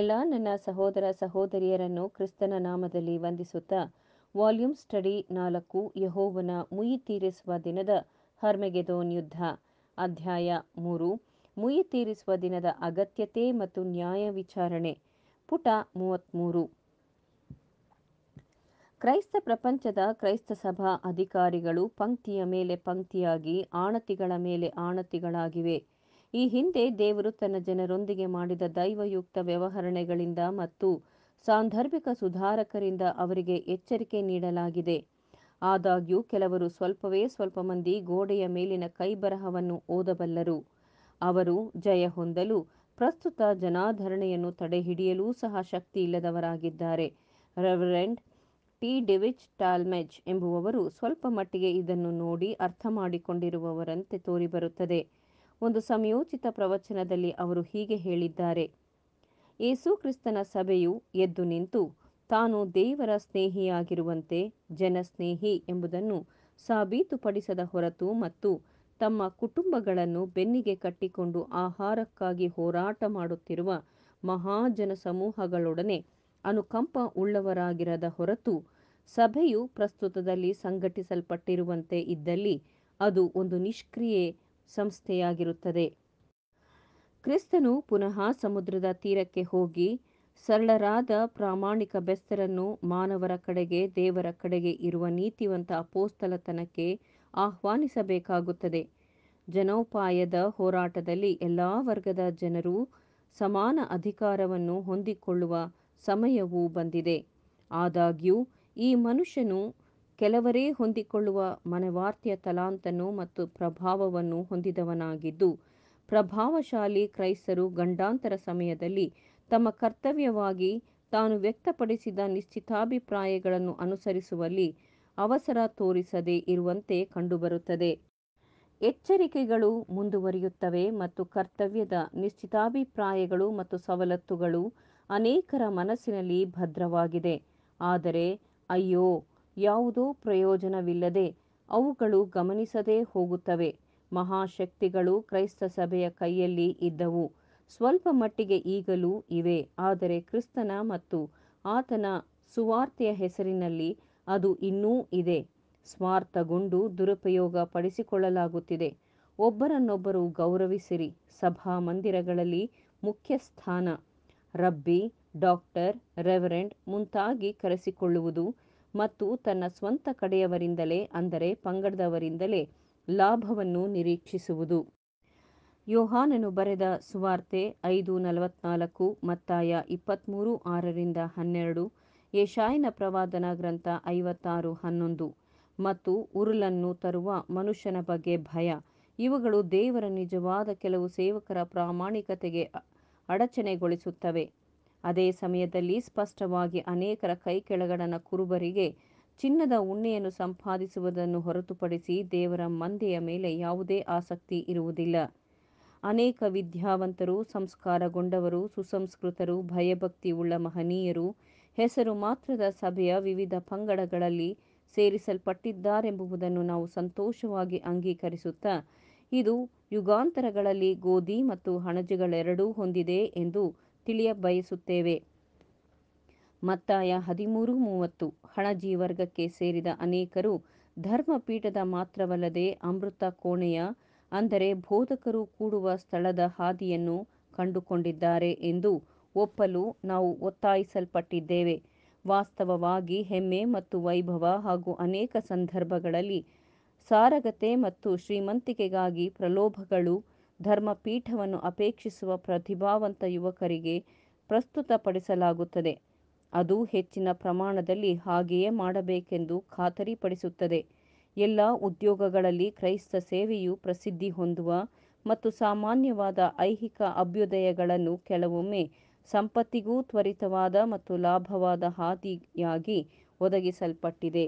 ಎಲ್ಲ ನನ್ನ ಸಹೋದರ ಸಹೋದರಿಯರನ್ನು ಕ್ರಿಸ್ತನ ನಾಮದಲ್ಲಿ ವಂದಿಸುತ್ತಾ ವಾಲ್ಯೂಮ್ ಸ್ಟಡಿ ನಾಲ್ಕು ಯಹೋವನ ಮುಯಿ ತೀರಿಸುವ ದಿನದ ಹರ್ಮೆಗೆದೋನ್ ಯುದ್ಧ ಅಧ್ಯಾಯ ಮೂರು ಮುಯಿ ತೀರಿಸುವ ದಿನದ ಅಗತ್ಯತೆ ಮತ್ತು ನ್ಯಾಯ ವಿಚಾರಣೆ ಪುಟ ಮೂವತ್ಮೂರು ಕ್ರೈಸ್ತ ಪ್ರಪಂಚದ ಕ್ರೈಸ್ತ ಸಭಾ ಅಧಿಕಾರಿಗಳು ಪಂಕ್ತಿಯ ಮೇಲೆ ಪಂಕ್ತಿಯಾಗಿ ಆಣತಿಗಳ ಮೇಲೆ ಆಣತಿಗಳಾಗಿವೆ ಈ ಹಿಂದೆ ದೇವರು ತನ್ನ ಜನರೊಂದಿಗೆ ಮಾಡಿದ ದೈವಯುಕ್ತ ವ್ಯವಹರಣೆಗಳಿಂದ ಮತ್ತು ಸಾಂದರ್ಭಿಕ ಸುಧಾರಕರಿಂದ ಅವರಿಗೆ ಎಚ್ಚರಿಕೆ ನೀಡಲಾಗಿದೆ ಆದಾಗ್ಯೂ ಕೆಲವರು ಸ್ವಲ್ಪವೇ ಸ್ವಲ್ಪ ಮಂದಿ ಗೋಡೆಯ ಮೇಲಿನ ಕೈಬರಹವನ್ನು ಓದಬಲ್ಲರು ಅವರು ಜಯ ಹೊಂದಲು ಪ್ರಸ್ತುತ ಜನಾಧರಣೆಯನ್ನು ತಡೆಹಿಡಿಯಲೂ ಸಹ ಶಕ್ತಿ ಇಲ್ಲದವರಾಗಿದ್ದಾರೆ ರೆವರೆಂಡ್ ಟಿ ಡಿವಿಚ್ ಟಾಲ್ಮೆಜ್ ಎಂಬುವವರು ಸ್ವಲ್ಪ ಮಟ್ಟಿಗೆ ಇದನ್ನು ನೋಡಿ ಅರ್ಥ ಮಾಡಿಕೊಂಡಿರುವವರಂತೆ ತೋರಿಬರುತ್ತದೆ ಒಂದು ಸಮಯೋಚಿತ ಪ್ರವಚನದಲ್ಲಿ ಅವರು ಹೀಗೆ ಹೇಳಿದ್ದಾರೆ ಯೇಸು ಕ್ರಿಸ್ತನ ಸಭೆಯು ಎದ್ದು ನಿಂತು ತಾನು ದೇವರ ಸ್ನೇಹಿಯಾಗಿರುವಂತೆ ಜನಸ್ನೇಹಿ ಎಂಬುದನ್ನು ಸಾಬೀತುಪಡಿಸದ ಹೊರತು ಮತ್ತು ತಮ್ಮ ಕುಟುಂಬಗಳನ್ನು ಬೆನ್ನಿಗೆ ಕಟ್ಟಿಕೊಂಡು ಆಹಾರಕ್ಕಾಗಿ ಹೋರಾಟ ಮಾಡುತ್ತಿರುವ ಮಹಾಜನ ಸಮೂಹಗಳೊಡನೆ ಅನುಕಂಪ ಉಳ್ಳವರಾಗಿರದ ಹೊರತು ಸಭೆಯು ಪ್ರಸ್ತುತದಲ್ಲಿ ಸಂಘಟಿಸಲ್ಪಟ್ಟಿರುವಂತೆ ಇದ್ದಲ್ಲಿ ಅದು ಒಂದು ನಿಷ್ಕ್ರಿಯೆ ಸಂಸ್ಥೆಯಾಗಿರುತ್ತದೆ ಕ್ರಿಸ್ತನು ಪುನಃ ಸಮುದ್ರದ ತೀರಕ್ಕೆ ಹೋಗಿ ಸರಳರಾದ ಪ್ರಾಮಾಣಿಕ ಬೆಸ್ತರನ್ನು ಮಾನವರ ಕಡೆಗೆ ದೇವರ ಕಡೆಗೆ ಇರುವ ನೀತಿವಂತ ಅಪೋಸ್ತಲತನಕ್ಕೆ ಆಹ್ವಾನಿಸಬೇಕಾಗುತ್ತದೆ ಜನೋಪಾಯದ ಹೋರಾಟದಲ್ಲಿ ಎಲ್ಲ ವರ್ಗದ ಜನರು ಸಮಾನ ಅಧಿಕಾರವನ್ನು ಹೊಂದಿಕೊಳ್ಳುವ ಸಮಯವೂ ಬಂದಿದೆ ಆದಾಗ್ಯೂ ಈ ಮನುಷ್ಯನು ಕೆಲವರೇ ಹೊಂದಿಕೊಳ್ಳುವ ಮನವಾರ್ತಿಯ ತಲಾಂತನ್ನು ಮತ್ತು ಪ್ರಭಾವವನ್ನು ಹೊಂದಿದವನಾಗಿದ್ದು ಪ್ರಭಾವಶಾಲಿ ಕ್ರೈಸ್ತರು ಗಂಡಾಂತರ ಸಮಯದಲ್ಲಿ ತಮ್ಮ ಕರ್ತವ್ಯವಾಗಿ ತಾನು ವ್ಯಕ್ತಪಡಿಸಿದ ನಿಶ್ಚಿತಾಭಿಪ್ರಾಯಗಳನ್ನು ಅನುಸರಿಸುವಲ್ಲಿ ಅವಸರ ತೋರಿಸದೇ ಇರುವಂತೆ ಕಂಡುಬರುತ್ತದೆ ಎಚ್ಚರಿಕೆಗಳು ಮುಂದುವರಿಯುತ್ತವೆ ಮತ್ತು ಕರ್ತವ್ಯದ ನಿಶ್ಚಿತಾಭಿಪ್ರಾಯಗಳು ಮತ್ತು ಸವಲತ್ತುಗಳು ಅನೇಕರ ಮನಸ್ಸಿನಲ್ಲಿ ಭದ್ರವಾಗಿದೆ ಆದರೆ ಅಯ್ಯೋ ಯಾವುದೋ ಪ್ರಯೋಜನವಿಲ್ಲದೆ ಅವುಗಳು ಗಮನಿಸದೇ ಹೋಗುತ್ತವೆ. ಮಹಾಶಕ್ತಿಗಳು ಕ್ರೈಸ್ತ ಸಭೆಯ ಕೈಯಲ್ಲಿ ಇದ್ದವು, ಸ್ವಲ್ಪ ಮಟ್ಟಿಗೆ ಈಗಲೂ ಇವೆ, ಆದರೆ ಕ್ರಿಸ್ತನ ಮತ್ತು ಆತನ ಸುವಾರ್ತೆಯ ಹೆಸರಿನಲ್ಲಿ ಅದು ಇನ್ನೂ ಇದೆ, ಸ್ವಾರ್ಥಗೊಂಡು ದುರುಪಯೋಗ ಪಡಿಸಿಕೊಳ್ಳಲಾಗುತ್ತಿದೆ. ಒಬ್ಬರನ್ನೊಬ್ಬರು ಗೌರವಿಸಿರಿ. ಸಭಾ ಮುಖ್ಯ ಮುಖ್ಯಸ್ಥಾನ, ರಬ್ಬಿ, ಡಾಕ್ಟರ್, ರೆವರೆಂಡ್ ಮುಂತಾಗಿ ಕರೆಸಿಕೊಳ್ಳುವುದು ಮತ್ತು ತನ್ನ ಸ್ವಂತ ಕಡೆಯವರಿಂದಲೇ ಅಂದರೆ ಪಂಗಡದವರಿಂದಲೇ ಲಾಭವನ್ನು ನಿರೀಕ್ಷಿಸುವುದು ಯೋಹಾನನು ಬರೆದ ಸುವಾರ್ತೆ ಐದು ನಲವತ್ನಾಲ್ಕು ಮತ್ತಾಯ ಇಪ್ಪತ್ತ್ಮೂರು ಆರರಿಂದ ಹನ್ನೆರಡು ಏಷಾಯನ ಪ್ರವಾದನ ಗ್ರಂಥ ಐವತ್ತಾರು ಹನ್ನೊಂದು ಮತ್ತು ಉರುಲನ್ನು ತರುವ ಮನುಷ್ಯನ ಬಗ್ಗೆ ಭಯ ಇವುಗಳು ದೇವರ ನಿಜವಾದ ಕೆಲವು ಸೇವಕರ ಪ್ರಾಮಾಣಿಕತೆಗೆ ಅಡಚಣೆಗೊಳಿಸುತ್ತವೆ ಅದೇ ಸಮಯದಲ್ಲಿ ಸ್ಪಷ್ಟವಾಗಿ ಅನೇಕರ ಕೈ ಕೆಳಗಡನ ಕುರುಬರಿಗೆ ಚಿನ್ನದ ಉಣ್ಣೆಯನ್ನು ಸಂಪಾದಿಸುವುದನ್ನು ಹೊರತುಪಡಿಸಿ ದೇವರ ಮಂದೆಯ ಮೇಲೆ ಯಾವುದೇ ಆಸಕ್ತಿ ಇರುವುದಿಲ್ಲ ಅನೇಕ ವಿದ್ಯಾವಂತರು ಸಂಸ್ಕಾರಗೊಂಡವರು ಸುಸಂಸ್ಕೃತರು ಭಯಭಕ್ತಿ ಉಳ್ಳ ಮಹನೀಯರು ಹೆಸರು ಮಾತ್ರದ ಸಭೆಯ ವಿವಿಧ ಪಂಗಡಗಳಲ್ಲಿ ಸೇರಿಸಲ್ಪಟ್ಟಿದ್ದಾರೆಂಬುದನ್ನು ನಾವು ಸಂತೋಷವಾಗಿ ಅಂಗೀಕರಿಸುತ್ತಾ ಇದು ಯುಗಾಂತರಗಳಲ್ಲಿ ಗೋಧಿ ಮತ್ತು ಹಣಜಗಳೆರಡೂ ಹೊಂದಿದೆ ಎಂದು ತಿಳಿಯ ಬಯಸುತ್ತೇವೆ ಮತ್ತಾಯ ಹದಿಮೂರು ಮೂವತ್ತು ಹಣಜಿ ವರ್ಗಕ್ಕೆ ಸೇರಿದ ಅನೇಕರು ಧರ್ಮಪೀಠದ ಮಾತ್ರವಲ್ಲದೆ ಅಮೃತ ಕೋಣೆಯ ಅಂದರೆ ಬೋಧಕರು ಕೂಡುವ ಸ್ಥಳದ ಹಾದಿಯನ್ನು ಕಂಡುಕೊಂಡಿದ್ದಾರೆ ಎಂದು ಒಪ್ಪಲು ನಾವು ಒತ್ತಾಯಿಸಲ್ಪಟ್ಟಿದ್ದೇವೆ ವಾಸ್ತವವಾಗಿ ಹೆಮ್ಮೆ ಮತ್ತು ವೈಭವ ಹಾಗೂ ಅನೇಕ ಸಂದರ್ಭಗಳಲ್ಲಿ ಸಾರಗತೆ ಮತ್ತು ಶ್ರೀಮಂತಿಕೆಗಾಗಿ ಪ್ರಲೋಭಗಳು ಧರ್ಮಪೀಠವನ್ನು ಅಪೇಕ್ಷಿಸುವ ಪ್ರತಿಭಾವಂತ ಯುವಕರಿಗೆ ಪ್ರಸ್ತುತಪಡಿಸಲಾಗುತ್ತದೆ ಅದು ಹೆಚ್ಚಿನ ಪ್ರಮಾಣದಲ್ಲಿ ಹಾಗೆಯೇ ಮಾಡಬೇಕೆಂದು ಖಾತರಿಪಡಿಸುತ್ತದೆ ಎಲ್ಲ ಉದ್ಯೋಗಗಳಲ್ಲಿ ಕ್ರೈಸ್ತ ಸೇವೆಯು ಪ್ರಸಿದ್ಧಿ ಹೊಂದುವ ಮತ್ತು ಸಾಮಾನ್ಯವಾದ ಐಹಿಕ ಅಭ್ಯುದಯಗಳನ್ನು ಕೆಲವೊಮ್ಮೆ ಸಂಪತ್ತಿಗೂ ತ್ವರಿತವಾದ ಮತ್ತು ಲಾಭವಾದ ಹಾದಿಯಾಗಿ ಒದಗಿಸಲ್ಪಟ್ಟಿದೆ